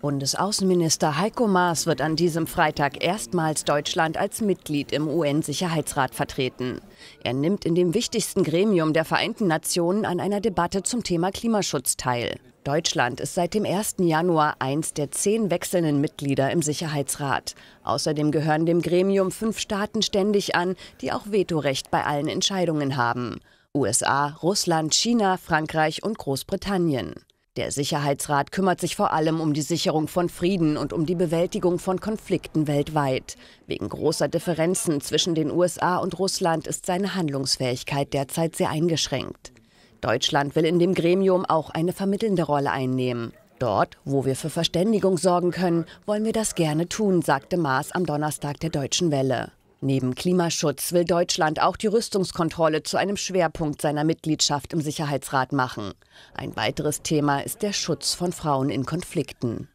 Bundesaußenminister Heiko Maas wird an diesem Freitag erstmals Deutschland als Mitglied im UN-Sicherheitsrat vertreten. Er nimmt in dem wichtigsten Gremium der Vereinten Nationen an einer Debatte zum Thema Klimaschutz teil. Deutschland ist seit dem 1. Januar eins der zehn wechselnden Mitglieder im Sicherheitsrat. Außerdem gehören dem Gremium fünf Staaten ständig an, die auch Vetorecht bei allen Entscheidungen haben. USA, Russland, China, Frankreich und Großbritannien. Der Sicherheitsrat kümmert sich vor allem um die Sicherung von Frieden und um die Bewältigung von Konflikten weltweit. Wegen großer Differenzen zwischen den USA und Russland ist seine Handlungsfähigkeit derzeit sehr eingeschränkt. Deutschland will in dem Gremium auch eine vermittelnde Rolle einnehmen. Dort, wo wir für Verständigung sorgen können, wollen wir das gerne tun, sagte Maas am Donnerstag der Deutschen Welle. Neben Klimaschutz will Deutschland auch die Rüstungskontrolle zu einem Schwerpunkt seiner Mitgliedschaft im Sicherheitsrat machen. Ein weiteres Thema ist der Schutz von Frauen in Konflikten.